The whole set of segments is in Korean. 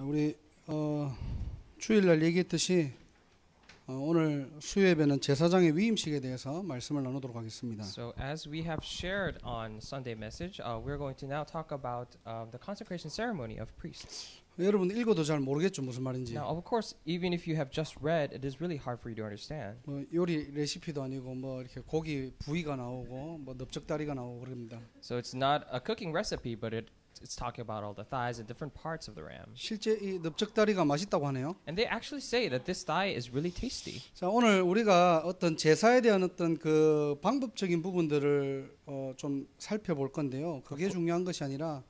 자, 우리 어, 주일날 얘기했듯이 어, 오늘 수요예배는 제사장의 위임식에 대해서 말씀을 나누도록 하겠습니다. So as we have shared on Sunday message, uh, we're going to now talk about uh, the consecration ceremony of priests. 여러분 읽어도 잘 모르겠죠 무슨 말인지. Now, of course, even if you have just read, it is really hard for you to understand. 뭐 요리 레시피도 아니고 뭐 이렇게 고기 부위가 나오고 뭐 넓적다리가 나오고 그럽니다. So it's not a cooking recipe, but it it's talking about all the thighs and different parts of the ram. 실제 이 넓적다리가 맛있다고 하네요. And they actually say that this thigh is really tasty. 자, 오늘 우리가 어떤 제사에 대한 어떤 그 방법적인 부분들을 어, 좀 살펴볼 건데요. 그게 중요한 것이 아니라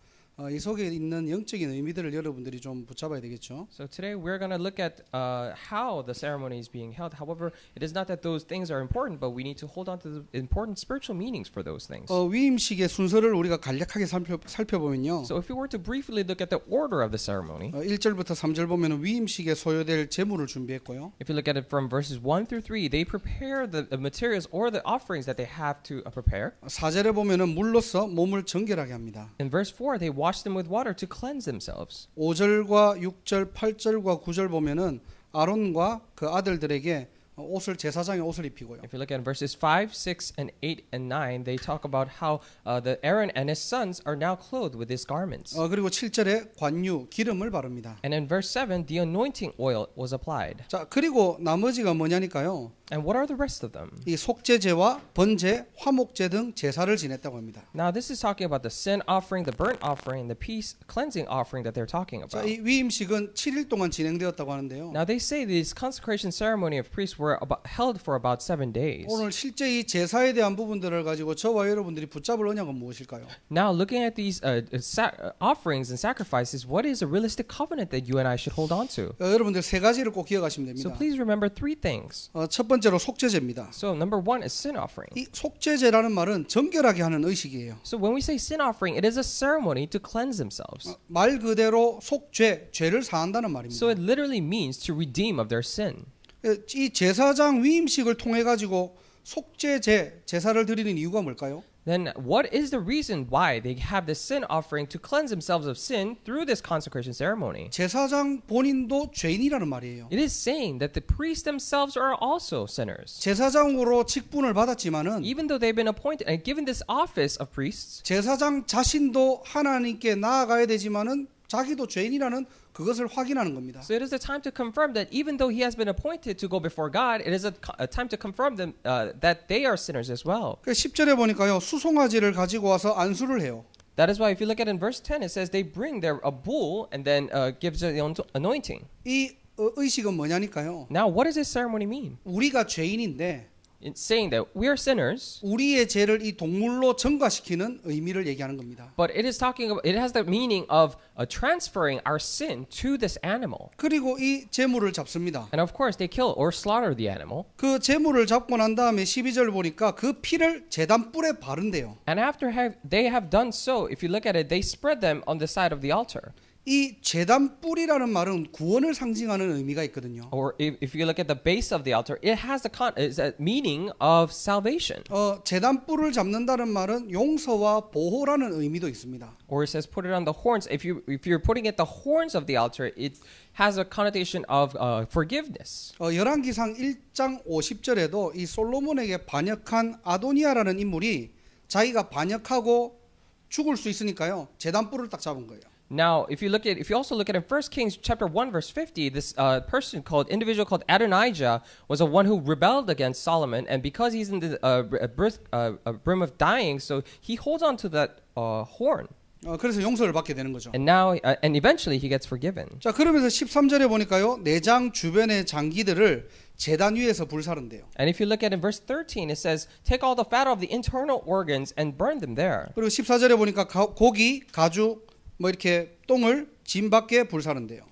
이 속에 있는 영적인 의미들을 여러분들이 좀 붙잡아야 되겠죠. So today we're going to look at uh, how the ceremony is being held. However, it is not that those things are important, but we need to hold on to the important spiritual meanings for those things. 어, 위임식의 순서를 우리가 간략하게 살펴, 살펴보면요. So if we were to briefly look at the order of the ceremony. 어, 1절부터 3절 보면 위임식에 소요될 제물을 준비했고요. If you look at it from verses 1 through 3, they prepare the, the materials or the offerings that they have to uh, prepare. 4절에 보면은 물로써 몸을 정결하게 합니다. In verse 4, they wash wash them with water to cleanse themselves. 5절과 6절, 8절과 9절 보면은 아론과 그 아들들에게 옷을 제사장의 옷을 입히고요. If you look at verses 5, 6 and 8 and 9, they talk about how uh, the Aaron and his sons are now clothed with these garments. 어 그리고 7절에 관유 기름을 바릅니다. And in verse 7, the anointing oil was applied. 자, 그리고 나머지가 뭐냐니까요. And what are the rest of them? 이 속죄제와 번제, 화목제 등 제사를 지냈다고 합니다. Now this is talking about the sin offering, the burnt offering, the peace cleansing offering that they're talking about. 자, 이 위임식은 7일 동안 진행되었다고 하는데요. Now they say this consecration ceremony of priests were about, held for about seven days. 오늘 실제 이 제사에 대한 부분들을 가지고 저와 여러분들이 붙잡을 언약은 무엇일까요? Now looking at these uh, uh sa- uh, offerings and sacrifices, what is a realistic covenant that you and I should hold on to? 여러분들 세 가지를 꼭 기억하시면 됩니다. So please remember three things. 첫 번째로 속죄제입니다. So number one is sin offering. 이 속죄제라는 말은 정결하게 하는 의식이에요. So when we say sin offering, it is a ceremony to cleanse themselves. 말 그대로 속죄, 죄를 사한다는 말입니다. So it literally means to redeem of their sin. 이 제사장 위임식을 통해 가지고 속죄제 제사를 드리는 이유가 뭘까요? Then what is the reason why they have this sin offering to cleanse themselves of sin through this consecration ceremony? 제사장 본인도 죄인이라는 말이에요. It is saying that the priests themselves are also sinners. 제사장으로 직분을 받았지만은 even though they've been appointed and given this office of priests 제사장 자신도 하나님께 나아가야 되지만은 자기도 죄인이라는 그것을 확인하는 겁니다. So it is a time to confirm that even though he has been appointed to go before God, it is a, a time to confirm them uh, that they are sinners as well. 10절에 보니까요. 수송아지를 가지고 와서 안수를 해요. That is why if you look at in verse 10 it says they bring their a bull and then uh, gives the anointing. 이 의식은 뭐냐니까요. Now what does this ceremony mean? 우리가 죄인인데 in saying that we are sinners. 우리의 죄를 이 동물로 전가시키는 의미를 얘기하는 겁니다. But it is talking about it has the meaning of uh, transferring our sin to this animal. 그리고 이 제물을 잡습니다. And of course they kill or slaughter the animal. 그 제물을 잡고 난 다음에 12절 보니까 그 피를 제단 뿔에 바른대요. And after have, they have done so, if you look at it, they spread them on the side of the altar. 이 제단 뿌리라는 말은 구원을 상징하는 의미가 있거든요. Or if, if you look at the base of the altar, it has the con, it's a meaning of salvation. 어, 제단 뿔을 잡는다는 말은 용서와 보호라는 의미도 있습니다. Or it says put it on the horns. If you if you're putting it the horns of the altar, it has a connotation of uh, forgiveness. 어, 열왕기상 1장 50절에도 이 솔로몬에게 반역한 아도니아라는 인물이 자기가 반역하고 죽을 수 있으니까요. 제단 뿔을 딱 잡은 거예요. Now, if you look at, if you also look at in First Kings chapter 1 verse 50, this uh, person called, individual called Adonijah was a one who rebelled against Solomon. And because he's in the uh, uh birth, uh, brim of dying, so he holds on to that uh, horn. 어, 그래서 용서를 받게 되는 거죠. And now, uh, and eventually he gets forgiven. 자, 그러면서 13절에 보니까요. 내장 주변의 장기들을 제단 위에서 불사른대요. And if you look at in verse 13, it says, "Take all the fat of the internal organs and burn them there." 그리고 14절에 보니까 가, 고기, 가죽, 뭐 이렇게 똥을 짐 밖에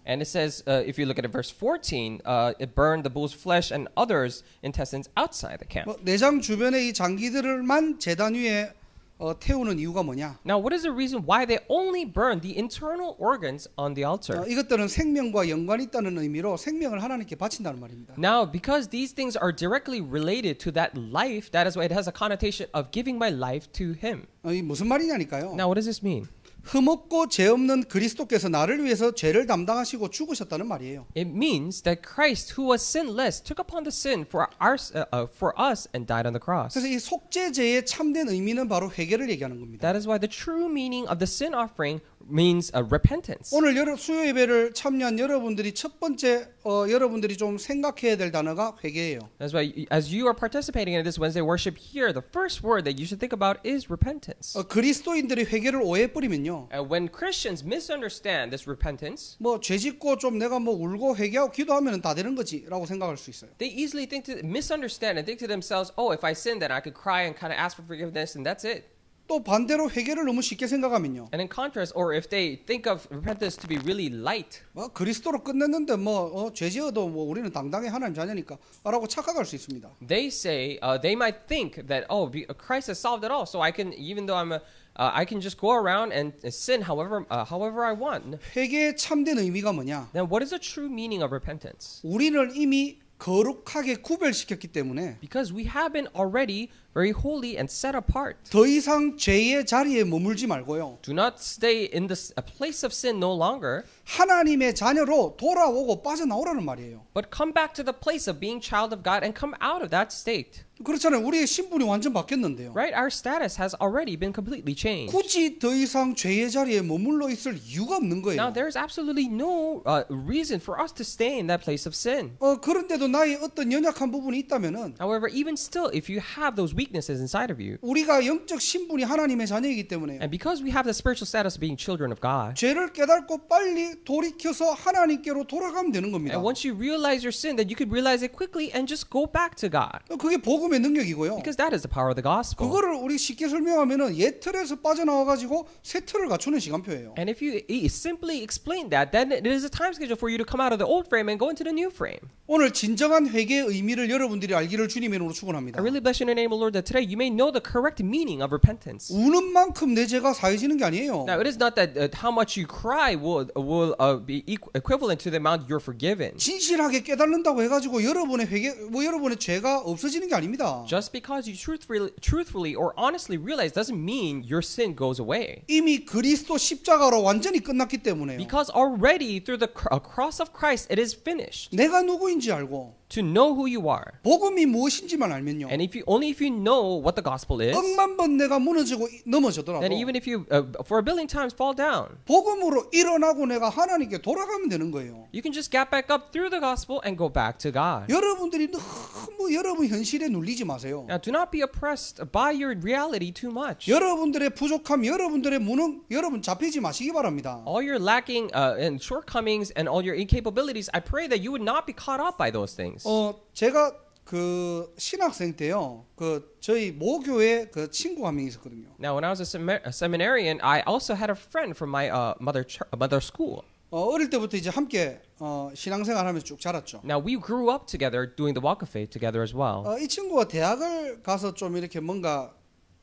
And it says uh, if you look at it, verse 14, uh, it burned the bull's flesh and others' intestines outside the camp. 뭐 내장 주변의 이 장기들을만 제단 위에 어, 태우는 이유가 뭐냐? Now what is the reason why they only burn the internal organs on the altar? 어, 이것들은 생명과 연관이 있다는 의미로 생명을 하나님께 바친다는 말입니다. Now because these things are directly related to that life, that is why it has a connotation of giving my life to him. 어, 이 무슨 말이냐니까요. Now what does this mean? 흠없고 죄 없는 그리스도께서 나를 위해서 죄를 담당하시고 죽으셨다는 말이에요. It means that Christ, who was sinless, took upon the sin for our uh, for us and died on the cross. 그래서 이 속죄제의 참된 의미는 바로 회개를 얘기하는 겁니다. That is why the true meaning of the sin offering means a uh, repentance. 오늘 여러, 수요 예배를 참여한 여러분들이 첫 번째 어, 여러분들이 좀 생각해야 될 단어가 회개예요. That's why as you are participating in this Wednesday worship here, the first word that you should think about is repentance. 어, 그리스도인들이 회개를 오해 And when Christians misunderstand this repentance, 뭐 죄짓고 좀 내가 뭐 울고 회개하고 기도하면 다 되는 거지라고 생각할 수 있어요. They easily think to misunderstand and think to themselves, oh, if I sin, then I could cry and kind of ask for forgiveness, and that's it. 또 반대로 회개를 너무 쉽게 생각하면요. And in contrast, or if they think of repentance to be really light. 뭐 그리스도로 끝냈는데 뭐 어, 죄지어도 뭐 우리는 당당히 하나님 자녀니까라고 착각할 수 있습니다. They say, uh, they might think that oh, Christ has solved it all, so I can even though I'm a Uh, I can just go around and sin however uh, however I want. 회개의 참된 의미가 뭐냐? Then what is the true meaning of repentance? 우리는 이미 거룩하게 구별시켰기 때문에 because we have been already very holy and set apart. 더 이상 죄의 자리에 머물지 말고요. Do not stay in this a place of sin no longer. 하나님의 자녀로 돌아오고 빠져나오라는 말이에요. But come back to the place of being child of God and come out of that state. 그렇잖아요. 우리의 신분이 완전 바뀌었는데요. Right, our status has already been completely changed. 굳이 더 이상 죄의 자리에 머물러 있을 이유가 없는 거예요. Now there is absolutely no uh, reason for us to stay in that place of sin. 어 그런데도 나의 어떤 연약한 부분이 있다면은. However, even still, if you have those weak weaknesses inside of you. 우리가 영적 신분이 하나님의 자녀이기 때문에요. And because we have the spiritual status of being children of God. 죄를 깨닫고 빨리 돌이켜서 하나님께로 돌아가면 되는 겁니다. And once you realize your sin, then you could realize it quickly and just go back to God. 그게 복음의 능력이고요. Because that is the power of the gospel. 그거를 우리 쉽게 설명하면은 옛 틀에서 빠져나와 가지고 새 틀을 갖추는 시간표예요. And if you simply explain that, then it is a time schedule for you to come out of the old frame and go into the new frame. 오늘 진정한 회개의 의미를 여러분들이 알기를 주님의 이름으로 축원합니다. I really bless you in the name of Lord or that today you may know the correct meaning of repentance. 우는 만큼 내 죄가 사해지는 게 아니에요. Now it is not that uh, how much you cry will will uh, be equivalent to the amount you're forgiven. 진실하게 깨닫는다고 해가지고 여러분의 회개 뭐 여러분의 죄가 없어지는 게 아닙니다. Just because you truthfully, truthfully or honestly realize doesn't mean your sin goes away. 이미 그리스도 십자가로 완전히 끝났기 때문에요. Because already through the cross of Christ it is finished. 내가 누구인지 알고. to know who you are. 복음이 무엇인지만 알면요. And if you only if you know what the gospel is. 억만 내가 무너지고 넘어져더라도. Then even if you uh, for a billion times fall down. 복음으로 일어나고 내가 하나님께 돌아가면 되는 거예요. You can just get back up through the gospel and go back to God. 여러분들이 너무 여러분 현실에 눌리지 마세요. Now do not be oppressed by your reality too much. 여러분들의 부족함, 여러분들의 무능, 여러분 잡히지 마시기 바랍니다. All your lacking uh, and shortcomings and all your incapabilities, I pray that you would not be caught up by those things. things. 어 제가 그 신학생 때요. 그 저희 모교회 그 친구가 한명 있었거든요. Now when I was a, semar- a seminarian, I also had a friend from my uh, mother ch- mother school. 어, 어릴 때부터 이제 함께 어, 신앙생활하면서 쭉 자랐죠. Now we grew up together doing the walk of faith together as well. 어, 이 친구가 대학을 가서 좀 이렇게 뭔가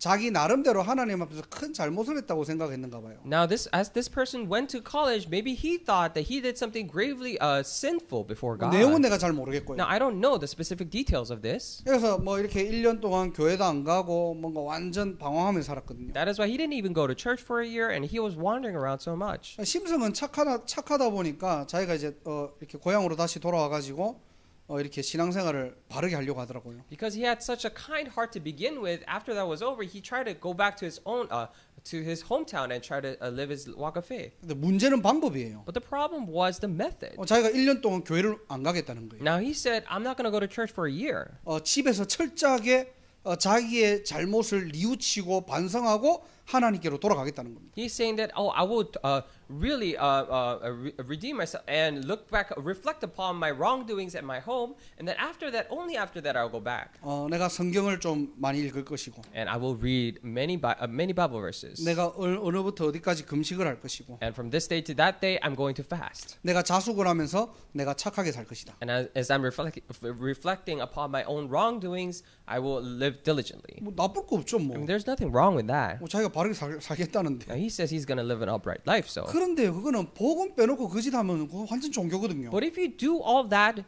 자기 나름대로 하나님 앞에서 큰 잘못을 했다고 생각했는가 봐요. Now this as this person went to college, maybe he thought that he did something gravely uh, sinful before God. 내용은 내가 잘 모르겠고요. Now I don't know the specific details of this. 그래서 뭐 이렇게 1년 동안 교회도 안 가고 뭔가 완전 방황하면서 살았거든요. That is why he didn't even go to church for a year and he was wandering around so much. 심성은 착하다 착하다 보니까 자기가 이제 어, 이렇게 고향으로 다시 돌아와 가지고 어, 이렇게 신앙생활을 바르게 하려고 하더라고요. Because he had such a kind heart to begin with, after that was over, he tried to go back to his own, uh, to his hometown and try to uh, live his walk of faith. 근데 문제는 방법이에요. But the problem was the method. 어, 자기가 1년 동안 교회를 안 가겠다는 거예요. Now he said, I'm not going to go to church for a year. 어, 집에서 철저하게 어, 자기의 잘못을 뉘우치고 반성하고 하나님께로 돌아가겠다는 겁니다. He's saying that oh I will uh, really uh, uh, redeem myself and look back reflect upon my wrongdoings at my home and then after that only after that I'll go back. 어 내가 성경을 좀 많이 읽을 것이고. And I will read many uh, many Bible verses. 내가 어느부터 어디까지 금식을 할 것이고. And from this day to that day I'm going to fast. 내가 자숙을 하면서 내가 착하게 살 것이다. And as I'm reflect, reflecting upon my own wrongdoings I will live diligently. 뭐 나쁠 거 없죠 뭐. I mean, there's nothing wrong with that. 뭐 자기가 바르게 살, 살겠다는데. And he says he's going to live an upright life. So. 그런데 그거는 복음 빼놓고 거짓하면 그거 완전 종교거든요. But if you do all that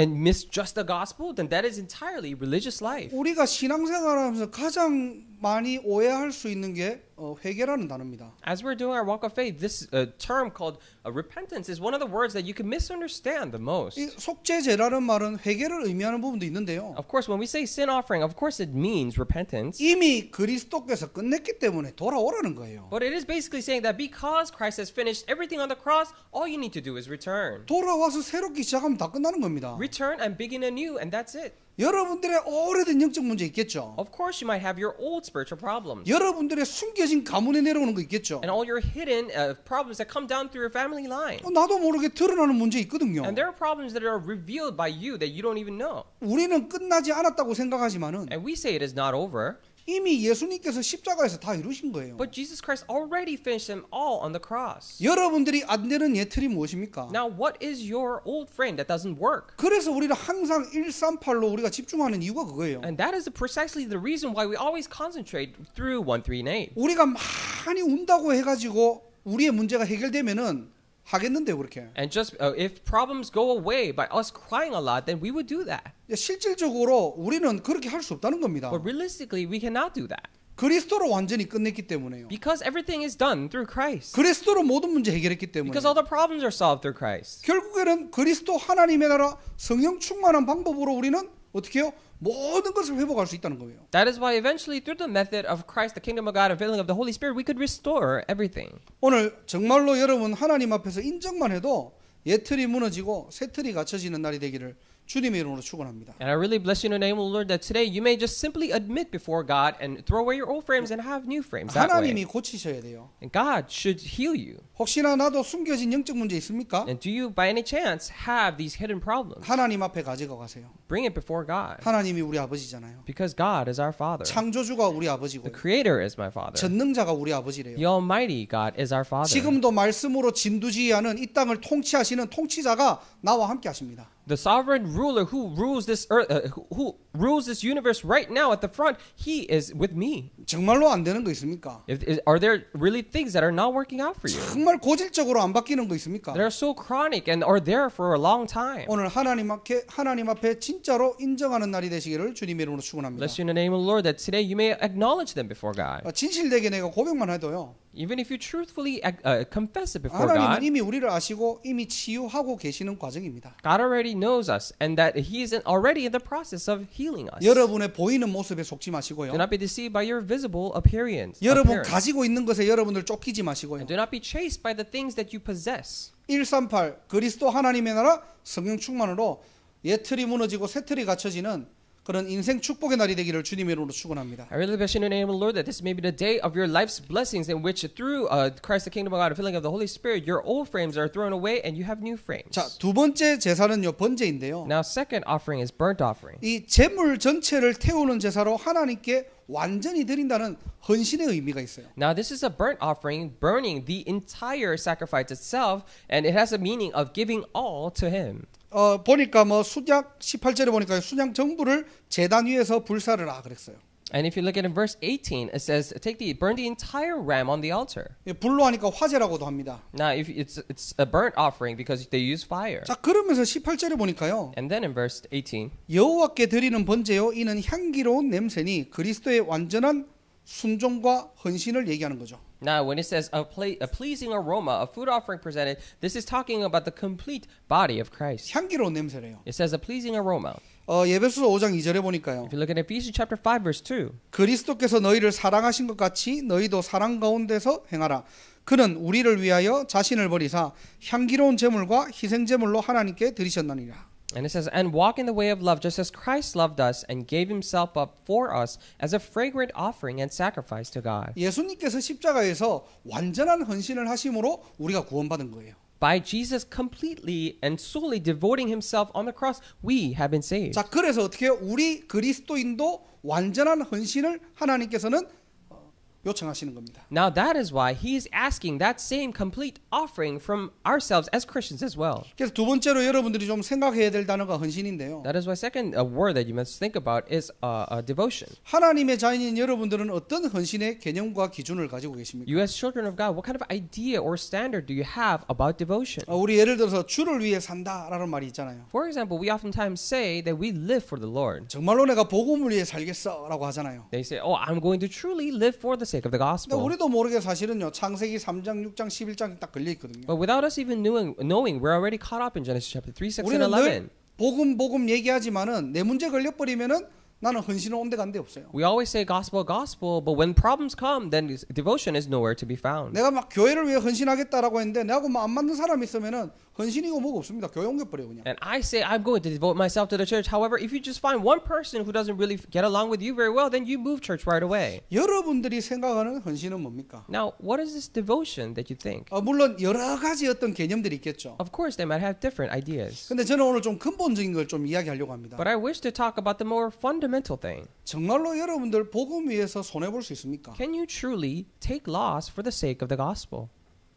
and miss just the gospel, then that is entirely religious life. 우리가 신앙생활하면서 가장 많이 오해할 수 있는 게 어, 회개라는 단어입니다. As we're doing our walk of faith, this uh, term called uh, repentance is one of the words that you can misunderstand the most. 이 속죄제라는 말은 회개를 의미하는 부분도 있는데요. Of course, when we say sin offering, of course it means repentance. 이미 그리스도께서 끝냈기 때문에 돌아오라는 거예요. But it is basically saying that because Christ has finished everything on the cross, all you need to do is return. 돌아와서 새롭게 시작하면 다 끝나는 겁니다. Return and begin anew, and that's it. 여러분들의 오래된 영적 문제 있겠죠. Of course, you might have your old spiritual problems. 여러분들의 숨겨진 가문에 내려오는 거 있겠죠. And all your hidden uh, problems that come down through your family line. 어, 나도 모르게 드러나는 문제 있거든요. And there are problems that are revealed by you that you don't even know. 우리는 끝나지 않았다고 생각하지만은. And we say it is not over. 이미 예수님께서 십자가에서 다 이루신 거예요. But Jesus Christ already finished them all on the cross. 여러분들이 안 되는 예틀이 무엇입니까? Now what is your old frame that doesn't work? 그래서 우리는 항상 138로 우리가 집중하는 이유가 그거예요. And that is precisely the reason why we always concentrate through 1, 3, and 8. 우리가 많이 운다고 해가지고 우리의 문제가 해결되면은 하겠는데요, 그렇게. And just uh, if problems go away by us crying a lot, then we would do that. 실질적으로 우리는 그렇게 할수 없다는 겁니다. But realistically, we cannot do that. 그리스도로 완전히 끝냈기 때문에요. Because everything is done through Christ. 그리스도로 모든 문제 해결했기 때문에. Because all the problems are solved through Christ. 결국에는 그리스도 하나님의 나라 성령 충만한 방법으로 우리는 어떻게요? 모든 것을 회복할 수 있다는 거예요. That is why eventually through the method of Christ, the kingdom of God, and filling of the Holy Spirit, we could restore everything. 오늘 정말로 여러분 하나님 앞에서 인정만 해도 옛틀이 무너지고 새틀이 갖춰지는 날이 되기를 주님의 이름으로 축원합니다. And I really bless you in the name of the Lord that today you may just simply admit before God and throw away your old frames and have new frames. That 하나님이 way. 고치셔야 돼요. And God should heal you. 혹시나 나도 숨겨진 영적 문제 있습니까? And do you by any chance have these hidden problems? 하나님 앞에 가지고 가세요. Bring it before God. 하나님이 우리 아버지잖아요. Because God is our Father. 창조주가 우리 아버지고. The Creator is my Father. 전능자가 우리 아버지래요. The Almighty God is our Father. 지금도 말씀으로 진두지휘하는 이 땅을 통치하시는 통치자가 나와 함께 하십니다. the sovereign ruler who rules this earth, uh, who, rules this universe right now at the front, he is with me. 정말로 안 있습니까? If, is, are there really things that are not working out for you? 정말 고질적으로 안 바뀌는 있습니까? That are so chronic and are there for a long time. 오늘 하나님 앞에 하나님 앞에 진짜로 인정하는 날이 되시기를 주님의 이름으로 축원합니다. Bless you in the name of the Lord that today you may acknowledge them before God. 진실되게 내가 고백만 해도요. Even if you truthfully uh, confess it before God, 하나님은 이미 우리를 아시고 이미 치유하고 계시는 과정입니다. God already knows us, and that He is in- already in the process of healing us. 여러분의 보이는 모습에 속지 마시고요. Do not be deceived by your visible appearance. 여러분 appearance. 가지고 있는 것에 여러분들 쫓기지 마시고요. And do not be chased by the things that you possess. 138 그리스도 하나님의 나라 성령 충만으로 옛 틀이 무너지고 새 틀이 갖춰지는 그런 인생 축복의 날이 되기를 주님의 이름으로 축원합니다. I really wish in the name of the Lord that this may be the day of your life's blessings in which through uh, Christ the kingdom of God, the filling of the Holy Spirit, your old frames are thrown away and you have new frames. 자, 두 번째 제사는요 번제인데요. Now second offering is burnt offering. 이 제물 전체를 태우는 제사로 하나님께 완전히 드린다는 헌신의 의미가 있어요. Now this is a burnt offering, burning the entire sacrifice itself, and it has a meaning of giving all to Him. 어, 보니까 뭐 수작 18절에 보니까 수장 전부를 제단 위에서 불사르라 그랬어요. And if you look at in verse 18, it says, "Take the burn the entire ram on the altar." 예, 불로 하니까 화재라고도 합니다. Now, if it's it's a burnt offering because they use fire. 자, 그러면서 18절에 보니까요. And then in verse 18, 여호와께 드리는 번제요, 이는 향기로운 냄새니 그리스도의 완전한 순종과 헌신을 얘기하는 거죠. Now, when it says a, ple- a pleasing aroma, a food offering presented, this is talking about the complete body of Christ. 향기로운 냄새래요. It says a pleasing aroma. 어, 예배소서 5장 2절에 보니까요. If you look at Ephesians chapter 5 verse 2. 그리스도께서 너희를 사랑하신 것 같이 너희도 사랑 가운데서 행하라. 그는 우리를 위하여 자신을 버리사 향기로운 제물과 희생 제물로 하나님께 드리셨나니라. And it says, and walk in the way of love, just as Christ loved us and gave himself up for us as a fragrant offering and sacrifice to God. By Jesus completely and solely devoting himself on the cross, we have been saved. 자, 그래서 어떻게 우리 그리스도인도 완전한 헌신을 하나님께서는 요청하시는 겁니다. Now that is why he is asking that same complete offering from ourselves as Christians as well. 그래서 두 번째로 여러분들이 좀 생각해야 될 단어가 헌신인데요. That is why second a word that you must think about is a, a devotion. 하나님의 자녀인 여러분들은 어떤 헌신의 개념과 기준을 가지고 계십니까? You as children of God, what kind of idea or standard do you have about devotion? 우리 예를 들어서 주를 위해 산다라는 말이 있잖아요. For example, we oftentimes say that we live for the Lord. 정말로 내가 복음을 위해 살겠어라고 하잖아요. They say, "Oh, I'm going to truly live for the sake of the gospel. 우리도 모르게 사실은요 창세기 3장, 6장, 11장 딱 걸려 있거든요. But without us even knowing, knowing, we're already caught up in Genesis chapter 3, 6, and 11. 복음 복음 얘기하지만은 내 문제 걸려 버리면은 나는 헌신은 온데간데 없어요. We always say gospel, gospel, but when problems come, then devotion is nowhere to be found. 내가 막 교회를 위해 헌신하겠다라고 했는데 내가 고 뭐안 맞는 사람 있으면은 헌신이고 뭐 없습니다. 교회 옮겨버 그냥. And I say I'm going to devote myself to the church. However, if you just find one person who doesn't really get along with you very well, then you move church right away. 여러분들이 생각하는 헌신은 뭡니까? Now, what is this devotion that you think? 어, 물론 여러 가지 어떤 개념들이 있겠죠. Of course, they might have different ideas. 근데 저는 오늘 좀 근본적인 걸좀 이야기하려고 합니다. But I wish to talk about the more fundamental thing. 정말로 여러분들 복음 위해서 손해 볼수 있습니까? Can you truly take loss for the sake of the gospel?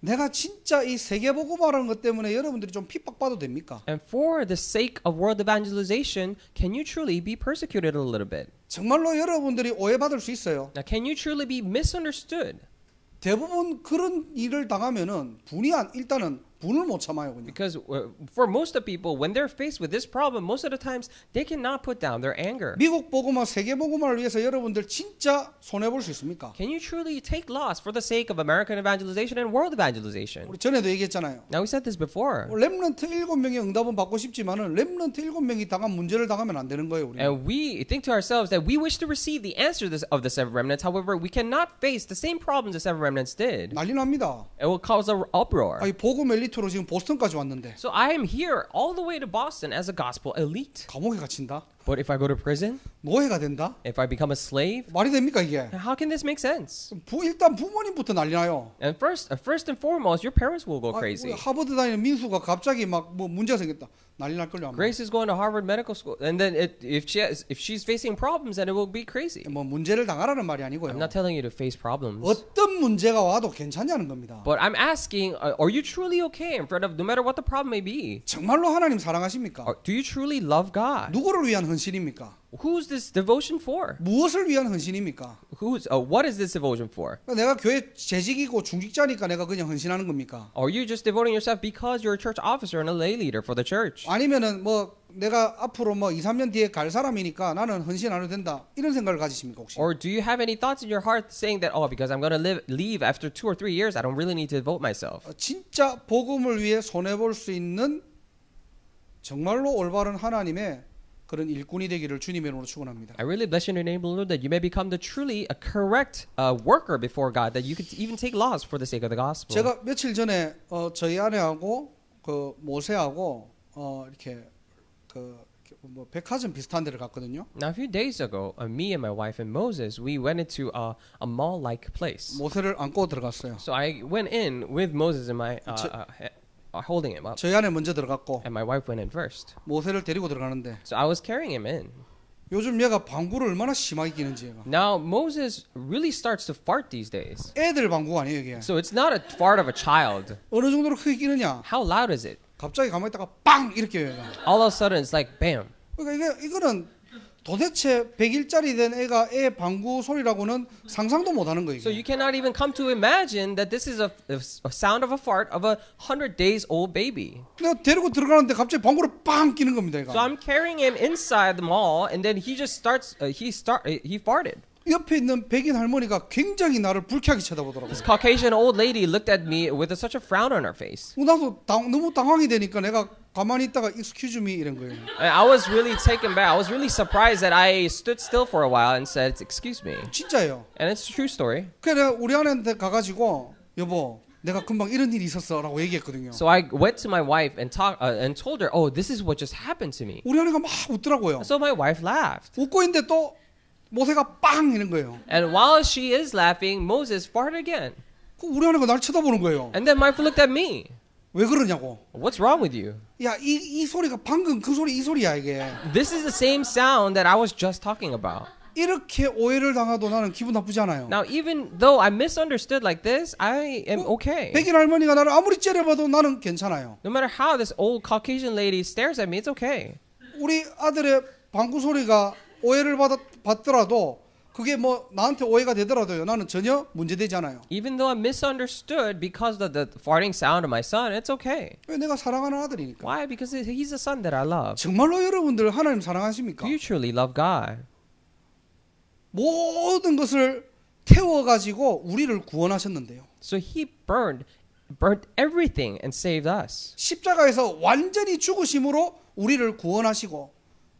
내가 진짜 이 세계 보고 말하는 것 때문에 여러분들이 좀 핍박받아도 됩니까? And for the sake of world evangelization, can you truly be persecuted a little bit? 정말로 여러분들이 오해받을 수 있어요. Now, can you truly be misunderstood? 대부분 그런 일을 당하면은 분이 안 일단은 분을 못 참아요 그냥. Because uh, for most of people, when they're faced with this problem, most of the times they cannot put down their anger. 미국 보고마 세계 보고마를 위해서 여러분들 진짜 손해 있습니까? Can you truly take loss for the sake of American evangelization and world evangelization? 우리 전에도 얘기했잖아요. Now we said this before. 렘넌트 응답은 받고 싶지만은 렘넌트 당한 문제를 당하면 안 되는 거예요, 우리. And we think to ourselves that we wish to receive the answer of the seven remnants. However, we cannot face the same problems the seven remnants did. It will cause an uproar. 아니 엘리트로 지금 보스턴까지 왔는데. So I am here all the way to Boston as a gospel elite. 감옥에 갇힌다. But if I go to prison, 노예가 된다? if I become a slave, 말이 됩니까 이게? how can this make sense? 부, 일단 부모님부터 난리나요. And first, uh, first and foremost, your parents will go 우리 crazy. 하버드 다니는 민수가 갑자기 막뭐 문제가 생겼다. 난리 날 걸요. 아마. Grace is going to Harvard Medical School, and then it, if she has, if she's facing problems, then it will be crazy. 뭐 문제를 당하라는 말이 I'm 아니고요. not telling you to face problems, 어떤 문제가 와도 괜찮냐는 겁니다. but I'm asking: uh, Are you truly okay in front of no matter what the problem may be? 정말로 하나님 사랑하십니까? Are, do you truly love God? 누구를 위한 헌신입니까? Who's this devotion for? 무엇을 위한 헌신입니까? Who's uh, what is this devotion for? 내가 교회 재직이고 중직자니까 내가 그냥 헌신하는 겁니까? Are you just devoting yourself because you're a church officer and a lay leader for the church? 아니면은 뭐 내가 앞으로 뭐 2, 3년 뒤에 갈 사람이니까 나는 헌신 안 해도 된다. 이런 생각을 가지십니까 혹시? Or do you have any thoughts in your heart saying that oh because I'm going to live leave after 2 or 3 years I don't really need to devote myself? 진짜 복음을 위해 손해 볼 수 있는 정말로 올바른 하나님의 그런 일꾼이 되기를 주님의 이름으로 축원합니다. I really bless you in your name, Lord, that you may become the truly a correct uh, worker before God, that you could even take laws for the sake of the gospel. 제가 며칠 전에 어, 저희 아내하고 그 모세하고 어, 이렇게 그 뭐 백화점 비슷한 데를 갔거든요. Now a few days ago, uh, me and my wife and Moses, we went into a, a mall-like place. 모세를 안고 들어갔어요. So I went in with Moses and my uh, 제, uh, holding him up. 저희 안에 먼저 들어갔고 And my wife went in first. 모세를 데리고 들어가는데 So I was carrying him in. 요즘 얘가 방구를 얼마나 심하게 끼는지 얘가 Now Moses really starts to fart these days. 애들 방구가 아니에요 이게 So it's not a fart of a child. 어느 정도로 크게 끼느냐 How loud is it? 갑자기 가만히 있다가 빵 이렇게 해요 얘가 All of a sudden it's like bam. 그러니까 이게 이거는 도대체 100일짜리 된 애가 애 방구 소리라고는 상상도 못 하는 거예요. So you cannot even come to imagine that this is a, a sound of a fart of a 100 days old baby. 내가 데리고 들어가는데 갑자기 방구를 빵 끼는 겁니다, 얘가. So I'm carrying him inside the mall and then he just starts uh, he start uh, he farted. 옆에 있는 백인 할머니가 굉장히 나를 불쾌하게 쳐다보더라고요. This Caucasian old lady looked at me with a, such a frown on her face. 나도 당, 너무 당황이 되니까 내가 가만히 있다가 excuse me 이런 거예요. I was really taken back. I was really surprised that I stood still for a while and said excuse me. And it's a true story. 그래서 우리 아내한테 가가지고 여보 내가 금방 이런 일이 있었어라고 얘기했거든요. So I went to my wife and talk uh, and told her, "Oh, this is what just happened to me." 우리 아내가 막 웃더라고요. So my wife laughed. 웃고 있는데 또 모세가 빵 이런 거예요. And while she is laughing, Moses farted again. 그 우리 아내가 날 쳐다보는 거예요. And then my wife looked at me. 왜 그러냐고. What's wrong with you? 야, 이, 이 소리가 방금 그 소리 이 소리야 이게. This is the same sound that I was just talking about. 이렇게 오해를 당하도 나는 기분 나쁘지 않아요. Now even though I misunderstood like this, I am okay. 백인 할머니가 나를 아무리 째려봐도 나는 괜찮아요. No matter how this old Caucasian lady stares at me, it's okay. 우리 아들의 방구 소리가 오해를 받았, 받더라도 그게 뭐 나한테 오해가 되더라도요. 나는 전혀 문제되지 않아요. Even though I'm misunderstood because of the farting sound of my son, it's okay. 왜 내가 사랑하는 아들이니까. Why? Because he's a son that I love. 정말로 여러분들 하나님 사랑하십니까? Do you truly love God? 모든 것을 태워 가지고 우리를 구원하셨는데요. So he burned burnt everything and saved us. 십자가에서 완전히 죽으심으로 우리를 구원하시고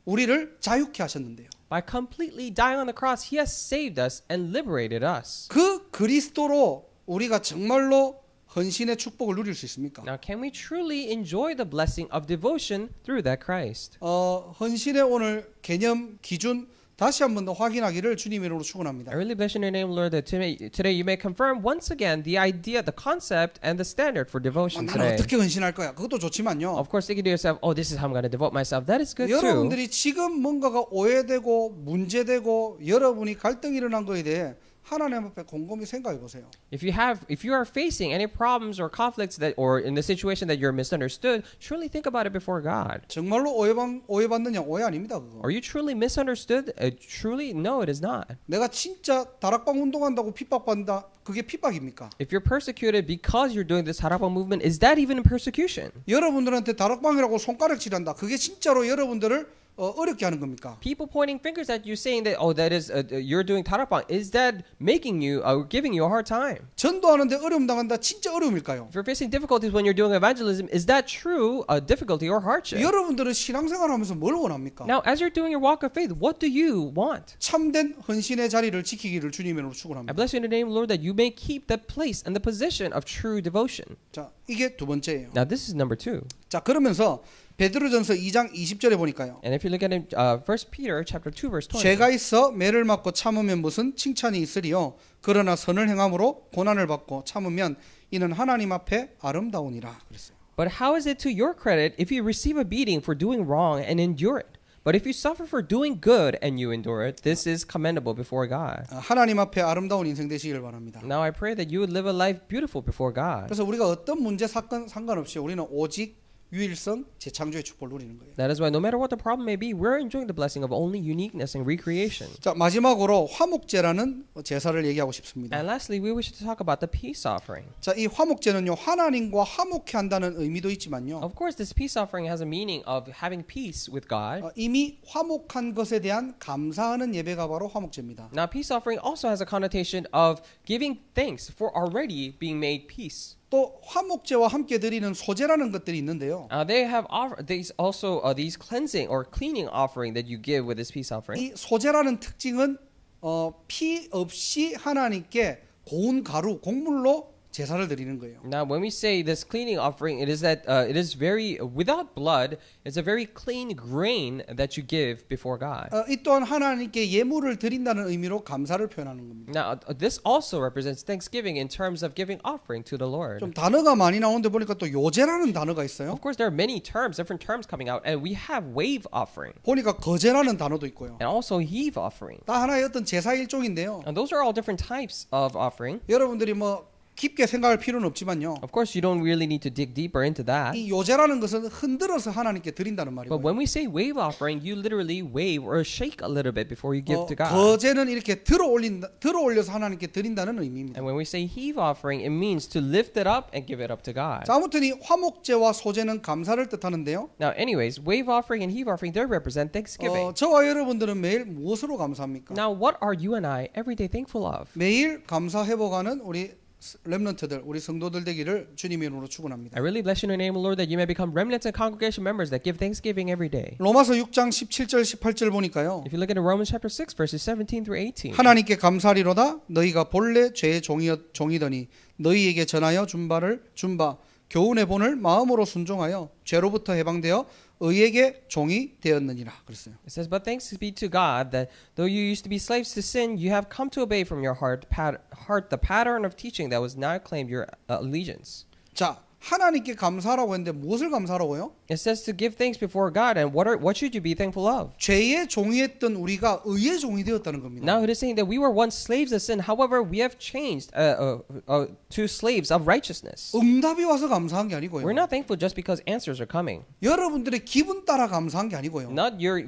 우리를 자유케 하셨는데요. by completely dying on the cross, he has saved us and liberated us. 그 그리스도로 우리가 정말로 헌신의 축복을 누릴 수 있습니까? Now can we truly enjoy the blessing of devotion through that Christ? 어, 헌신의 오늘 개념 기준 다시 한번 더 확인하기를 주님의 이름으로 축원합니다. I really bless your name, Lord, that today you may confirm once again the idea, the concept, and the standard for devotion 어, today. 나는 어떻게 헌신할 거야? 그것도 좋지만요. Of course, thinking to yourself, oh, this is how I'm going to devote myself. That is good too. 여러분들이 지금 뭔가가 오해되고 문제되고 여러분이 갈등이 일어난 거에 대해 하나님 앞에 곰곰이 생각해 보세요. If you have if you are facing any problems or conflicts that or in the situation that you're misunderstood, surely think about it before God. 정말로 오해받 오해받느냐 오해 아닙니다 그거. Are you truly misunderstood? Uh, truly no, it is not. 내가 진짜 다락방 운동한다고 핍박받는다. 그게 핍박입니까? If you're persecuted because you're doing this 다락방 movement, is that even persecution? 여러분들한테 다락방이라고 손가락질한다. 그게 진짜로 여러분들을 어, 어렵게 하는 겁니까? People pointing fingers at you saying that oh that is uh, uh you're doing 타락방 is that making you or uh, giving you a hard time? 전도하는데 어려움 당한다 진짜 어려움일까요? If you're facing difficulties when you're doing evangelism is that true a uh, difficulty or hardship? 여러분들은 신앙생활하면서 뭘 원합니까? Now as you're doing your walk of faith what do you want? 참된 헌신의 자리를 지키기를 주님으로 축원합니다. I bless you in the name of the Lord that you may keep the place and the position of true devotion. 자 이게 두 번째예요. Now this is number two. 자 그러면서 베드로전서 2장 20절에 보니까요. And if you look at him, uh, 1 Peter chapter 2 verse 20. 죄가 있어 매를 맞고 참으면 무슨 칭찬이 있으리요. 그러나 선을 행함으로 고난을 받고 참으면 이는 하나님 앞에 아름다우니라 그랬어요. But how is it to your credit if you receive a beating for doing wrong and endure it? But if you suffer for doing good and you endure it, this is commendable before God. 하나님 앞에 아름다운 인생 되시길 바랍니다. Now I pray that you would live a life beautiful before God. 그래서 우리가 어떤 문제 사건 상관없이 우리는 오직 유일성, 재창조의 축복을 누리는 거예요. That is why no matter what the problem may be, we're enjoying the blessing of only uniqueness and recreation. 자 마지막으로 화목제라는 제사를 얘기하고 싶습니다. And lastly, we wish to talk about the peace offering. 자이 화목제는요 하나님과 화목해 한다는 의미도 있지만요. Of course, this peace offering has a meaning of having peace with God. 어, 이미 화목한 것에 대한 감사하는 예배가 바로 화목제입니다. Now, peace offering also has a connotation of giving thanks for already being made peace. 또 화목제와 함께 드리는 소제라는 것들이 있는데요. Uh, they have offer, these also uh, these cleansing or cleaning offering that you give with this peace offering. 이 소제라는 특징은 어, 피 없이 하나님께 고운 가루 곡물로 제사를 드리는 거예요. Now, when we say this cleaning offering, it is that uh, it is very without blood. It's a very clean grain that you give before God. 어, 이 또한 하나님께 예물을 드린다는 의미로 감사를 표현하는 겁니다. Now, uh, this also represents thanksgiving in terms of giving offering to the Lord. 좀 단어가 많이 나오는데 보니까 또 요제라는 단어가 있어요. Of course, there are many terms, different terms coming out, and we have wave offering. 보니까 거제라는 단어도 있고요. And also heave offering. 다 하나의 어떤 제사 일종인데요. And those are all different types of offering. 여러분들이 뭐 깊게 생각할 필요는 없지만요. Of course, you don't really need to dig deeper into that. 이 요제라는 것은 흔들어서 하나님께 드린다는 말이에요. But when we say wave offering, you literally wave or shake a little bit before you give 어, to God. 거제는 이렇게 들어 올린 들어 올려서 하나님께 드린다는 의미입니다. And when we say heave offering, it means to lift it up and give it up to God. 자, 아무튼 이 화목제와 소제는 감사를 뜻하는데요. Now, anyways, wave offering and heave offering they represent thanksgiving. 어, 저와 여러분들은 매일 무엇으로 감사합니까? Now, what are you and I every day thankful of? 매일 감사 회복하는 우리 렘넌트들 우리 성도들 되기를 주님의 이름으로 축원합니다. I really bless you in your name, Lord, that you may become remnants and congregation members that give thanksgiving every day. 로마서 6장 17절 18절 보니까요. If you look at Romans chapter 6 verses 17 through 18. 하나님께 감사리로다 너희가 본래 죄의 종이 종이더니 너희에게 전하여 준 바를 준바 교훈의 본을 마음으로 순종하여 죄로부터 해방되어 의에게 종이 되었느니라 그랬어요. It says, but thanks be to God that though you used to be slaves to sin, you have come to obey from your heart, pat, heart the pattern of teaching that was now claimed your uh, allegiance. 자, 하나님께 감사하라고 했는데 무엇을 감사하라고요? It says to give thanks before God, and what are what should you be thankful of? 죄의 종이었던 우리가 의의 종이 되었다는 겁니다. Now it is saying that we were once slaves of sin, however we have changed uh, uh, uh, to slaves of righteousness. 응답이 와서 감사한 게 아니고요. We're not thankful just because answers are coming. 여러분들의 기분 따라 감사한 게 아니고요. Not your,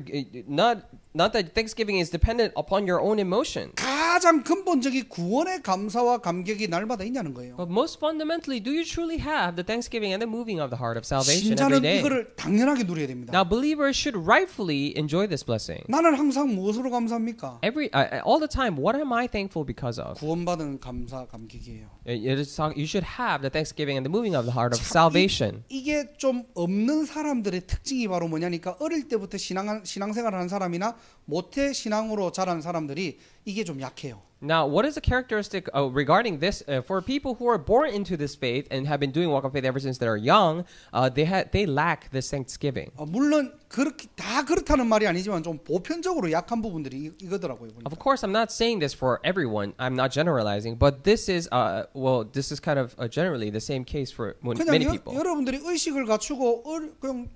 not not that thanksgiving is dependent upon your own emotion. 가장 근본적인 구원의 감사와 감격이 날마다 있냐는 거예요. But most fundamentally, do you truly have the thanksgiving and the moving of the heart of salvation every day? 신자는 이거를 당연하게 누려야 됩니다. Now believers should rightfully enjoy this blessing. 나는 항상 무엇으로 감사합니까? Every uh, all the time, what am I thankful because of? 구원받은 감사 감격이에요. It is, you should have the thanksgiving and the moving of the heart of salvation. 이, 이게 좀 없는 사람들의 특징이 바로 뭐냐니까 어릴 때부터 신앙 신앙생활하는 사람이나 모태 신앙으로 자란 사람들이 이게 좀 약해요. Now, what is a characteristic uh, regarding this uh, for people who are born into this faith and have been doing walk of faith ever since they are young? Uh, they ha- they lack this thanksgiving. 물론 그렇게 다 그렇다는 말이 아니지만 좀 보편적으로 약한 부분들이 이, 이거더라고요. 보니까. Of course, I'm not saying this for everyone. I'm not generalizing, but this is uh well, this is kind of uh, generally the same case for many 여, people. 여러분들이 의식을 갖추고 을, 그냥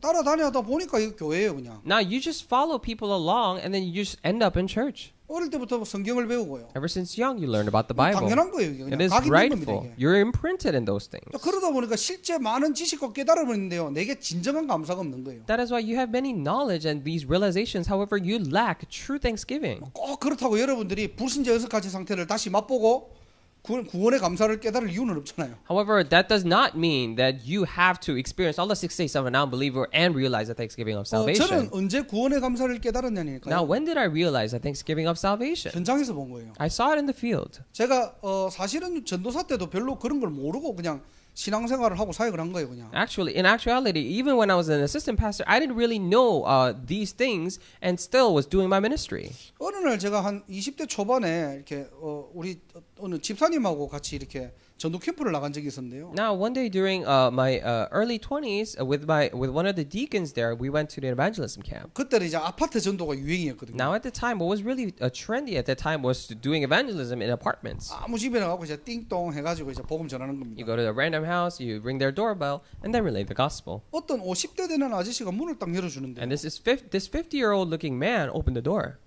보니까 이 교회예요, 그냥. Now you just follow people along, and then you just end up in church. 어릴 때부터 성경을 배우고요. Ever since young, you learn about the Bible. 당연한 거예요. 이게 It is rightful. 겁니다, You're imprinted in those things. 그러다 보니까 실제 많은 지식과 깨달음을 있는데요. 내게 진정한 감사가 없는 거예요. That is why you have many knowledge and these realizations. However, you lack true thanksgiving. 꼭 그렇다고 여러분들이 불신자 여섯 가지 상태를 다시 맛보고 구원의 감사를 깨달을 이유는 없잖아요. However, that does not mean that you have to experience all the six days of an unbeliever and realize the thanksgiving of salvation. 어, 저는 언제 구원의 감사를 깨달았냐니까요. Now, when did I realize the thanksgiving of salvation? 현장에서 본 거예요. I saw it in the field. 제가 어, 사실은 전도사 때도 별로 그런 걸 모르고 그냥 신앙생활을 하고 사역을 한 거예요, 그냥. Actually, in actuality, even when I was an assistant pastor, I didn't really know uh, these things and still was doing my ministry. 어느 날 제가 한 20대 초반에 이렇게 어, 우리 어느 집사님하고 같이 이렇게 전도 캠프를 나간 적이 Now one day during uh, my uh, early 20s uh, with my with one of the deacons there, we went to the evangelism camp. 이제 아파트 전도가 유행이었거든요. Now at the time, what was really uh, trendy at that time was doing evangelism in apartments. 아무 이제 띵동 이제 복음 전하는 겁니다. You go to a random house, you ring their doorbell, and then relay the gospel. 어떤 50대 되는 아저씨가 문을 딱 And this is 50, this 50-year-old looking man opened the door.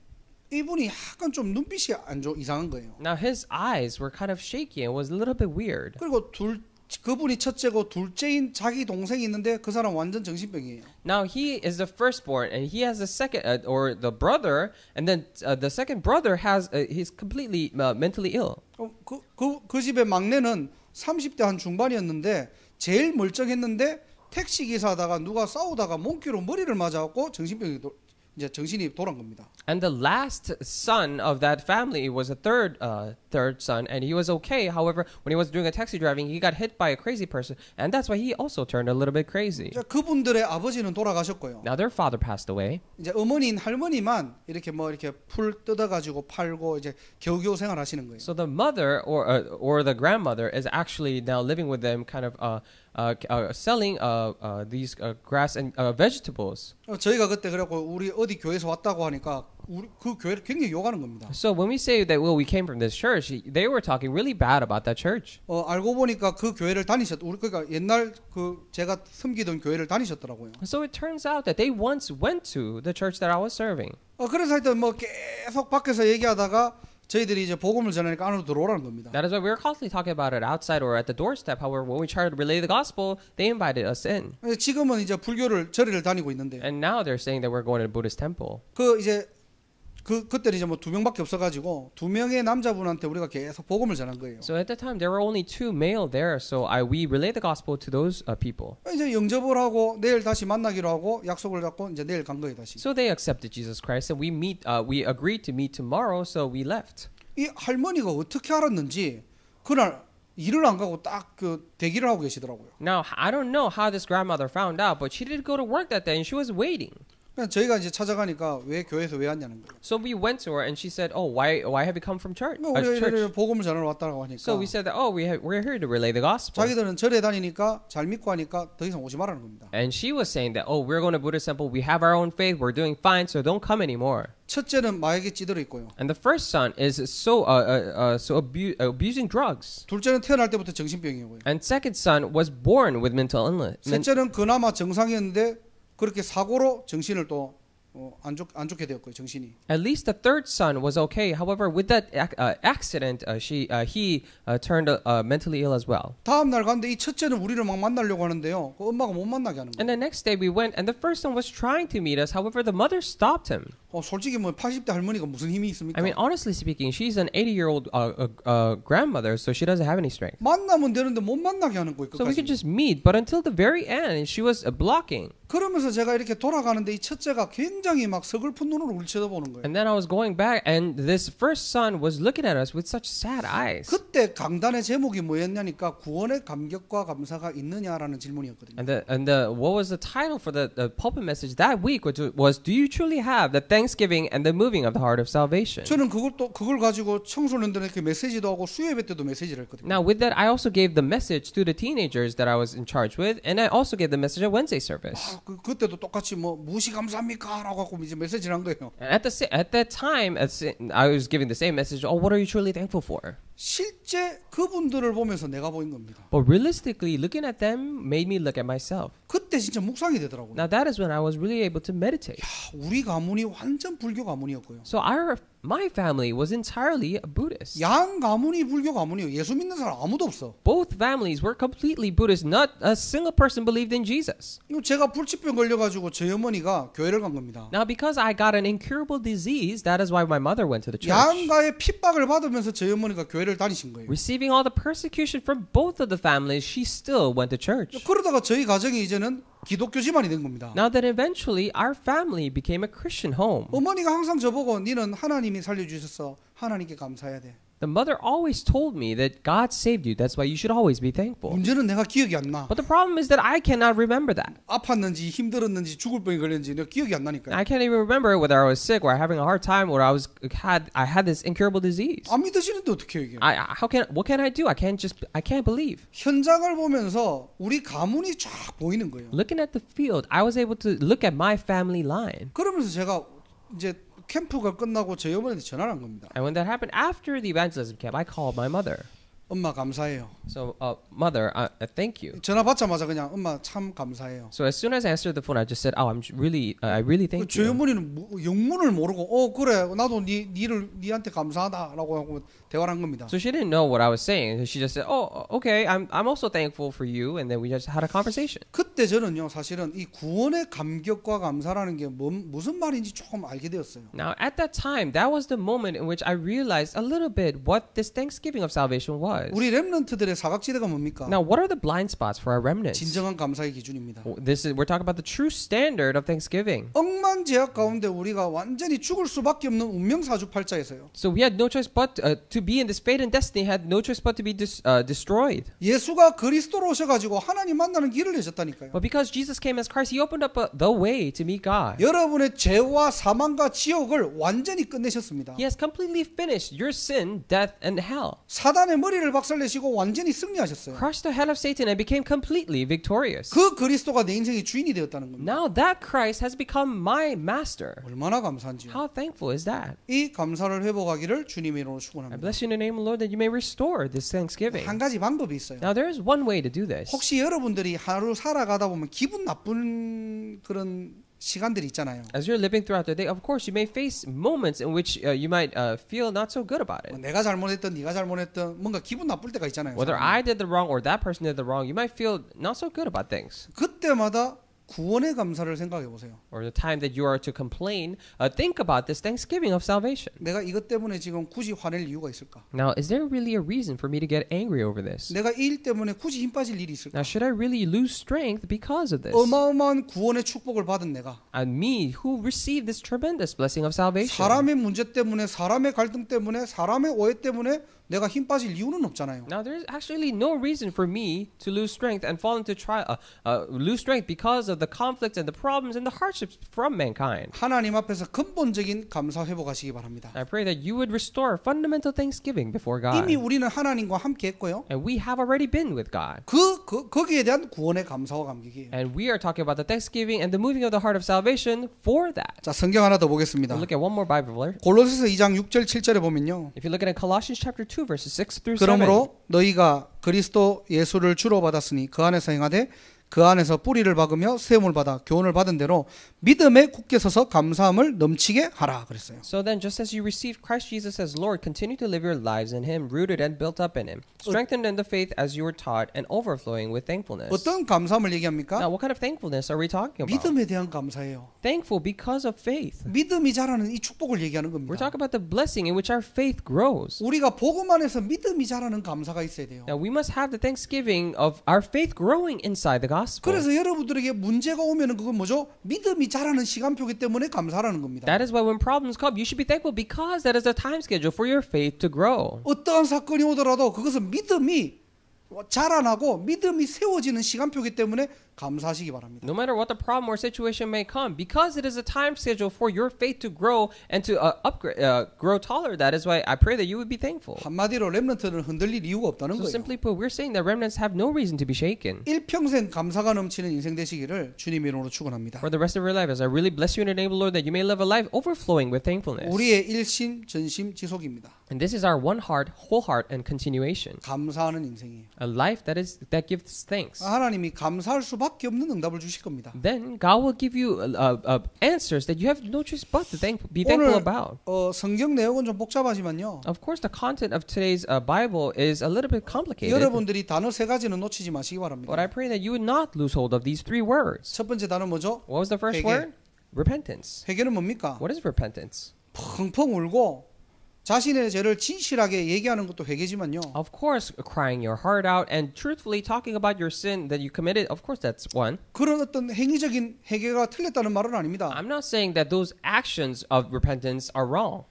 이분이 약간 좀 눈빛이 안좋 이상한 거예요. Now his eyes were kind of shaky and was a little bit weird. 그리고 둘 그분이 첫째고 둘째인 자기 동생이 있는데 그 사람 완전 정신병이에요. Now he is the firstborn and he has the second uh, or the brother and then uh, the second brother has uh, he's completely uh, mentally ill. 그그그 그, 그 집의 막내는 30대 한 중반이었는데 제일 멀쩡했는데 택시 기사다가 누가 싸우다가 몽키로 머리를 맞아갖고 정신병이 이제 정신이 돌아온 겁니다. And the last son of that family was a third uh, third son, and he was okay. However, when he was doing a taxi driving, he got hit by a crazy person, and that's why he also turned a little bit crazy. 자, 그분들의 아버지는 돌아가셨고요. Now their father passed away. 이제 어머니인 할머니만 이렇게 뭐 이렇게 풀 뜯어 팔고 이제 겨우겨우 생활하시는 거예요. So the mother or uh, or the grandmother is actually now living with them, kind of uh, uh, uh, selling uh, uh, these uh, grass and uh, vegetables. 저희가 그때 그래갖고 우리 어디 교회에서 왔다고 하니까 우리 그 교회를 굉장히 욕하는 겁니다. So when we say that well we came from this church, they were talking really bad about that church. 어 알고 보니까 그 교회를 다니셨 우리 그러니까 옛날 그 제가 섬기던 교회를 다니셨더라고요. So it turns out that they once went to the church that I was serving. 어 그래서 하여튼 뭐 계속 밖에서 얘기하다가 저희들이 이제 복음을 전하니까 안으로 들어오라는 겁니다. That is why we were constantly talking about it outside or at the doorstep. However, when we tried to relay the gospel, they invited us in. 지금은 이제 불교를 절을 다니고 있는데. And now they're saying that we're going to Buddhist temple. 그 이제 그 그때는 이제 뭐 두 명밖에 없어가지고 두 명의 남자분한테 우리가 계속 복음을 전한 거예요. So at that time there were only two male there, so I we relayed the gospel to those uh, people. 이제 영접을 하고 내일 다시 만나기로 하고 약속을 잡고 이제 내일 간 거예요 다시. So they accepted Jesus Christ and we meet, uh, we agreed to meet tomorrow, so we left. 이 할머니가 어떻게 알았는지 그날 일을 안 가고 딱 그 대기를 하고 계시더라고요. Now I don't know how this grandmother found out, but she did go to work that day and she was waiting. 저희가 이제 찾아가니까 왜 교회에서 왜 왔냐는 거예요. So we went to her and she said, "Oh, why why have you come from church?" 그러니까 우리가 church? 복음을 전하러 왔다라고 하니까. So we said that, "Oh, we have, we're here to relay the gospel." 자기들은 절에 다니니까 잘 믿고 하니까 더 이상 오지 말라는 겁니다. And she was saying that, "Oh, we're going to Buddhist temple. We have our own faith. We're doing fine, so don't come anymore." 첫째는 마약에 찌들어 있고요. And the first son is so uh, uh, uh, so abu abusing drugs. 둘째는 태어날 때부터 정신병이고요. And second son was born with mental illness. 셋째는 그나마 정상이었는데 그렇게 사고로 정신을 또 At least the third son was okay. However, with that uh, accident, uh, she, uh, he uh, turned uh, mentally ill as well. And the next day we went, and the first son was trying to meet us. However, the mother stopped him. I mean, honestly speaking, she's an 80-year-old uh, uh, uh, grandmother, so she doesn't have any strength. So we could just meet, but until the very end, she was uh, blocking. 그러면서 제가 이렇게 돌아가는데 이 첫째가 굉장히 막 서글픈 눈으로 우리 쳐다보는 거예요. And then I was going back, and this first son was looking at us with such sad eyes. 그때 강단의 제목이 뭐였냐니까 구원의 감격과 감사가 있느냐라는 질문이었거든요. And the, and the, what was the title for the, the pulpit message that week was, was Do you truly have the thanksgiving and the moving of the heart of salvation? 저는 그걸 또 그걸 가지고 청소년들에게 메시지도 하고 수요예배 때도 메시지를 했거든요. Now with that, I also gave the message to the teenagers that I was in charge with, and I also gave the message at Wednesday service. 그, 그때도 똑같이 뭐 무시 하고 이제 메시지를 한 거예요. And at the at that time, I was giving the same message, oh, what are you truly thankful for? 실제 그분들을 보면서 내가 보인 겁니다. But realistically, looking at them made me look at myself. 그때 진짜 묵상이 되더라고요. Now that is when I was really able to meditate. 야, 우리 가문이 완전 불교 가문이었고요. So our my family was entirely a Buddhist. 양 가문이 불교 가문이요. 예수 믿는 사람 아무도 없어. Both families were completely Buddhist. Not a single person believed in Jesus. 제가 불치병 걸려가지고 저희 어머니가 교회를 간 겁니다. Now because I got an incurable disease, that is why my mother went to the church. 양가의 핍박을 받으면서 저희 어머니가 교회를 교회를 다니신 거예요. Receiving all the persecution from both of the families, she still went to church. 그러다가 저희 가정이 이제는 기독교 집안이 된 겁니다. Now that eventually our family became a Christian home. 어머니가 항상 저보고 너는 하나님이 살려 주셔서 하나님께 감사해야 돼. The mother always told me that God saved you. That's why you should always be thankful. 문제는 내가 기억이 안 나. But the problem is that I cannot remember that. 아팠는지 힘들었는지 죽을 병이 걸렸는지 내가 기억이 안 나니까. I can't even remember whether I was sick or having a hard time or I was had I had this incurable disease. 안 믿으시는데 어떻게 얘기해? I how can what can I do? I can't just I can't believe. 현장을 보면서 우리 가문이 쫙 보이는 거예요. Looking at the field, I was able to look at my family line. 그러면서 제가 이제 캠프가 끝나고 제 어머니한테 전화를 한 겁니다. And when that happened after the evangelism camp, I called my mother. 엄마 감사해요. So, uh, mother, I, I thank you. 전화 받자마자 그냥 엄마 참 감사해요. So as soon as I answered the phone, I just said, "Oh, I'm really, uh, I really thank 제 you." 제 어머니는 영문을 모르고, 어 그래, 나도 네 니를 니한테 감사하다라고 하고 대화를 한 겁니다. So she didn't know what I was saying. She just said, "Oh, okay. I'm I'm also thankful for you." And then we just had a conversation. 그때 저는요, 사실은 이 구원의 감격과 감사라는 게 뭐, 무슨 말인지 조금 알게 되었어요. Now at that time, that was the moment in which I realized a little bit what this thanksgiving of salvation was. 우리 렘넌트들의 사각지대가 뭡니까? Now what are the blind spots for our remnants? 진정한 감사의 기준입니다. This is we're talking about the true standard of thanksgiving. 억만제약 가운데 우리가 완전히 죽을 수밖에 없는 운명 사주팔자에서요. So we had no choice but uh, to be in this fate and destiny had no choice but to be dis, uh, destroyed. 예수가 그리스도로 오셔가지고 하나님 만나는 길을 여셨다니까요. But because Jesus came as Christ, he opened up a, the way to meet God. 여러분의 죄와 사망과 지옥을 완전히 끝내셨습니다. He has completely finished your sin, death, and hell. 사단의 머리를 박살내시고 완전히 승리하셨어요. Crushed the head of Satan and became completely victorious. 그 그리스도가 내 인생의 주인이 되었다는 겁니다. Now that Christ has become my master. 얼마나 감사한지요. How thankful is that? 이 감사를 회복하기를 주님의 이름으로 축원합니다. bless you in the name of the Lord that you may restore this thanksgiving. 한 가지 방법이 있어요. Now there is one way to do this. 혹시 여러분들이 하루 살아가다 보면 기분 나쁜 그런 시간들이 있잖아요. As you're living throughout the day, of course you may face moments in which uh, you might uh, feel not so good about it. 내가 잘못했던 네가 잘못했던 뭔가 기분 나쁠 때가 있잖아요. Whether 사람이. I did the wrong or that person did the wrong, you might feel not so good about things. 그때마다 구원의 감사를 생각해 보세요. Or the time that you are to complain, uh, think about this thanksgiving of salvation. 내가 이것 때문에 지금 굳이 화낼 이유가 있을까? Now, is there really a reason for me to get angry over this? 내가 일 때문에 굳이 힘 빠질 일이 있을까? Now, should I really lose strength because of this? 어마어마한 구원의 축복을 받은 내가. And me, who received this tremendous blessing of salvation. 사람의 문제 때문에, 사람의 갈등 때문에, 사람의 오해 때문에 내가 힘 빠질 이유는 없잖아요. Now there is actually no reason for me to lose strength and fall into trial, uh, uh, lose strength because of the conflicts and the problems and the hardships from mankind. 하나님 앞에서 근본적인 감사 회복하시기 바랍니다. I pray that you would restore fundamental thanksgiving before God. 이미 우리는 하나님과 함께 했고요. And we have already been with God. 그, 그 거기에 대한 구원의 감사와 감격이에요. And we are talking about the thanksgiving and the moving of the heart of salvation for that. 자, 성경 하나 더 보겠습니다. We'll look at one more Bible verse. 골로새서 2장 6절 7절에 보면요. If you look at Colossians chapter 2 verses 6 through 7. 그러므로 너희가 그리스도 예수를 주로 받았으니 그 안에서 행하되 그 안에서 뿌리를 박으며 세움을 받아 교훈을 받은 대로 믿음에 굳게 서서 감사함을 넘치게 하라 그랬어요. So then just as you received Christ Jesus as Lord, continue to live your lives in him, rooted and built up in him, strengthened in the faith as you were taught and overflowing with thankfulness. 어떤 감사함을 얘기합니까? Now what kind of thankfulness are we talking about? 믿음에 대한 감사예요. Thankful because of faith. 믿음이 자라는 이 축복을 얘기하는 겁니다. We're talking about the blessing in which our faith grows. 우리가 복음 안에서 믿음이 자라는 감사가 있어야 돼요. Now we must have the thanksgiving of our faith growing inside the gospel. gospel. 그래서 여러분들에게 문제가 오면은 그건 뭐죠? 믿음이 자라는 시간표기 때문에 감사라는 겁니다. That is why when problems come, you should be thankful because that is the time schedule for your faith to grow. 어떠한 사건이 오더라도 그것은 믿음이 자라나고 믿음이 세워지는 시간표기 때문에 감사하시기 바랍니다. No matter what the problem or situation may come, because it is a time schedule for your faith to grow and to uh, upgrade, uh, grow taller. That is why I pray that you would be thankful. 한마디로 렘넌트는 흔들릴 이유가 없다는 so 거예요. Simply put, we're saying that remnants have no reason to be shaken. 일평생 감사가 넘치는 인생 되시기를 주님 이름으로 축원합니다. For the rest of your life, as I really bless you in enable name, Lord, that you may live a life overflowing with thankfulness. 우리의 일심 전심 지속입니다. And this is our one heart, whole heart, and continuation. 감사하는 인생이에요. A life that is that gives thanks. 하나님이 감사할 수밖에 수밖에 없는 응답을 주실 겁니다. Then God will give you uh, uh, answers that you have no choice but to thank, be thankful about. 어, 성경 내용은 좀 복잡하지만요. Of course, the content of today's uh, Bible is a little bit complicated. 여러분들이 단어 세 가지는 놓치지 마시기 바랍니다. But I pray that you would not lose hold of these three words. 첫 번째 단어 뭐죠? What was the first 회개. word? Repentance. 회개는 뭡니까? What is repentance? 펑펑 울고 자신의 죄를 진실하게 얘기하는 것도 회개지만요. Of course, crying your heart out and truthfully talking about your sin that you committed, of course that's one. 그런 어떤 행위적인 회개가 틀렸다는 말은 아닙니다. I'm not saying that those actions of repentance are wrong.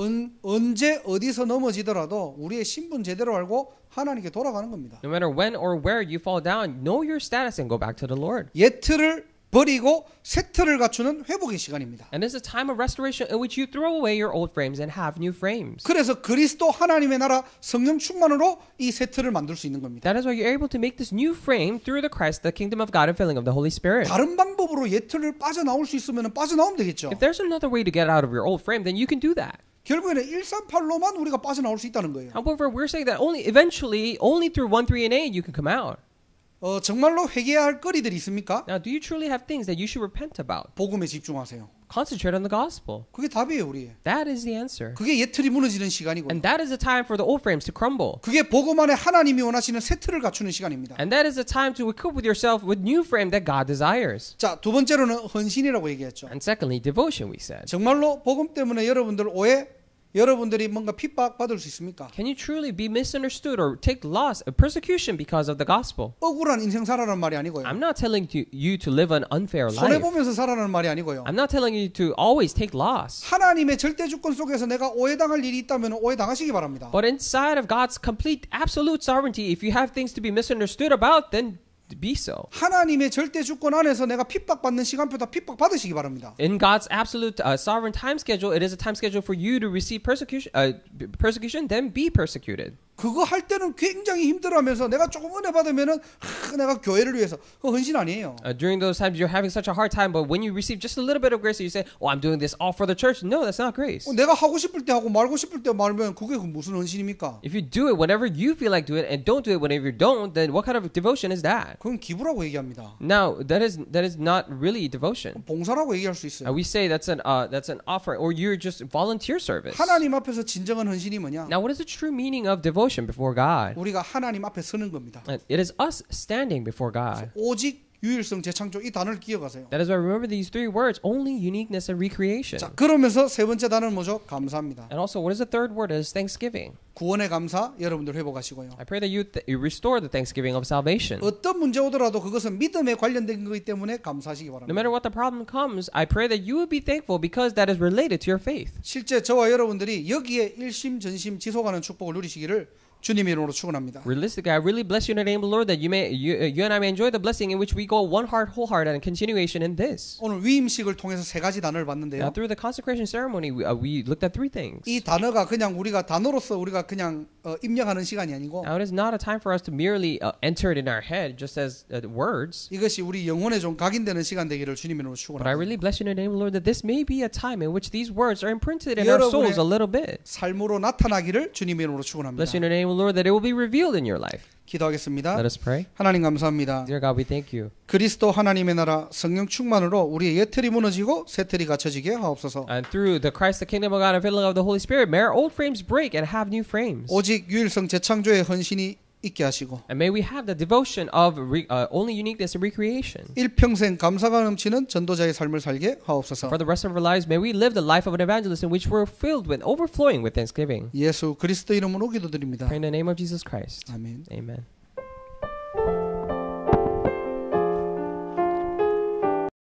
은, 언제 어디서 넘어지더라도 우리의 신분 제대로 알고 하나님께 돌아가는 겁니다. No matter when or where you fall down, know your status and go back to the Lord. 예트를 버리고 새 틀을 갖추는 회복의 시간입니다. And it's a time of restoration in which you throw away your old frames and have new frames. 그래서 그리스도 하나님의 나라 성령 충만으로 이새 틀을 만들 수 있는 겁니다. That is why you're able to make this new frame through the Christ, the kingdom of God and filling of the Holy Spirit. 다른 방법으로 옛 틀을 빠져 나올 수 있으면 빠져 빠져나오면 되겠죠. If there's another way to get out of your old frame, then you can do that. 결국에는 138로만 우리가 빠져 나올 수 있다는 거예요. However, we're saying that only eventually, only through 138 you can come out. 어, 정말로 회개할 거리들이 있습니까? Now, do you truly have things that you should repent about? 복음에 집중하세요. Concentrate on the gospel. 그게 답이에요, 우리의. That is the answer. 그게 예틀이 무너지는 시간이고. And that is the time for the old frames to crumble. 그게 복음 안에 하나님이 원하시는 새 틀을 갖추는 시간입니다. And that is the time to equip with yourself with new frame that God desires. 자, 두 번째로는 헌신이라고 얘기했죠. And secondly, devotion we said. 정말로 복음 때문에 여러분들 오해 여러분들이 뭔가 핍박받을 수 있습니까? Can you truly be misunderstood or take loss, persecution because of the gospel? 억울한 인생 살아라는 말이 아니고요. I'm not telling to, you to live an unfair life. 보면서 살아라는 말이 아니고요. I'm not telling you to always take loss. 하나님의 속에서 내가 오해당할 일이 있다면 오해당하시기 바랍니다. But inside of God's complete absolute sovereignty, if you have things to be misunderstood about, then be so. 하나님의 절대 주권 안에서 내가 핍박받는 핍박받으시기 바랍니다. In God's absolute uh, sovereign time schedule, it is a time schedule for you to receive persecution, uh, persecution, then be persecuted. 그거 할 때는 굉장히 힘들어하면서 내가 조금 은혜 받으면은 하, 내가 교회를 위해서 그 헌신 아니에요. Uh, during those times you're having such a hard time, but when you receive just a little bit of grace, you say, "Oh, I'm doing this all for the church." No, that's not grace. 어, 내가 하고 싶을 때 하고 말고 싶을 때 말면 그게 무슨 헌신입니까? If you do it whenever you feel like do it and don't do it whenever you don't, then what kind of devotion is that? 그건 기부라고 얘기합니다. Now that is that is not really devotion. 봉사라고 얘기할 수 있어요. And we say that's an uh, that's an offer, or you're just volunteer service. 하나님 앞에서 진정한 헌신이 뭐냐? Now what is the true meaning of devotion? before God. 우리가 하나님 앞에 서는 겁니다. And it is us standing before God. 오직 유일성, 재창조 이 단어를 기억하세요. That is why remember these three words: only, uniqueness, and recreation. 자, 그러면서 세 번째 단어는 뭐죠? 감사합니다. And also, what is the third word? Is thanksgiving. 구원의 감사 여러분들 회복하시고요. I pray that you, th- you restore the thanksgiving of salvation. 어떤 문제 오더라도 그것은 믿음에 관련된 것이기 때문에 감사하시기 바랍니다. No matter what the problem comes, I pray that you would be thankful because that is related to your faith. 실제 저와 여러분들이 여기에 일심 전심 지속하는 축복을 누리시기를 주님 이름으로 축원합니다. Realistically, I really bless you in the name of the Lord that you may you, you and I may enjoy the blessing in which we go one heart, whole heart, and continuation in this. 오늘 위임식을 통해서 세 가지 단어를 봤는데요. Now, through the consecration ceremony, we, uh, we looked at three things. 이 단어가 그냥 우리가 단어로서 우리가 그냥 어, 입력하는 시간이 아니고. Now it is not a time for us to merely uh, enter it in our head, just as uh, words. 이것이 우리 영혼에 좀 각인되는 시간 되기를 주님 이름으로 축원합니다. But I really bless you in the name of the Lord that this may be a time in which these words are imprinted in our souls a little bit. 삶으로 나타나기를 주님 이름으로 축원합니다. Bless you in the name the Lord that it will be revealed in your life. 기도하겠습니다. Let us pray. 하나님 감사합니다. Dear God, we thank you. 그리스도 하나님의 나라 성령 충만으로 우리의 예틀이 무너지고 새틀이 갖춰지게 하옵소서. And through the Christ, the kingdom of God, and filling of the Holy Spirit, may our old frames break and have new frames. 오직 유일성 재창조의 헌신이 And may we have the devotion of re, uh, only uniqueness and recreation. 일평생 감사가 넘치는 전도자의 삶을 살게 하옵소서. For the rest of our lives may we live the life of an evangelist in which we're filled with overflowing with thanksgiving. 예수 그리스도 이름으로 기도드립니다. in the name of Jesus Christ. Amen. Amen.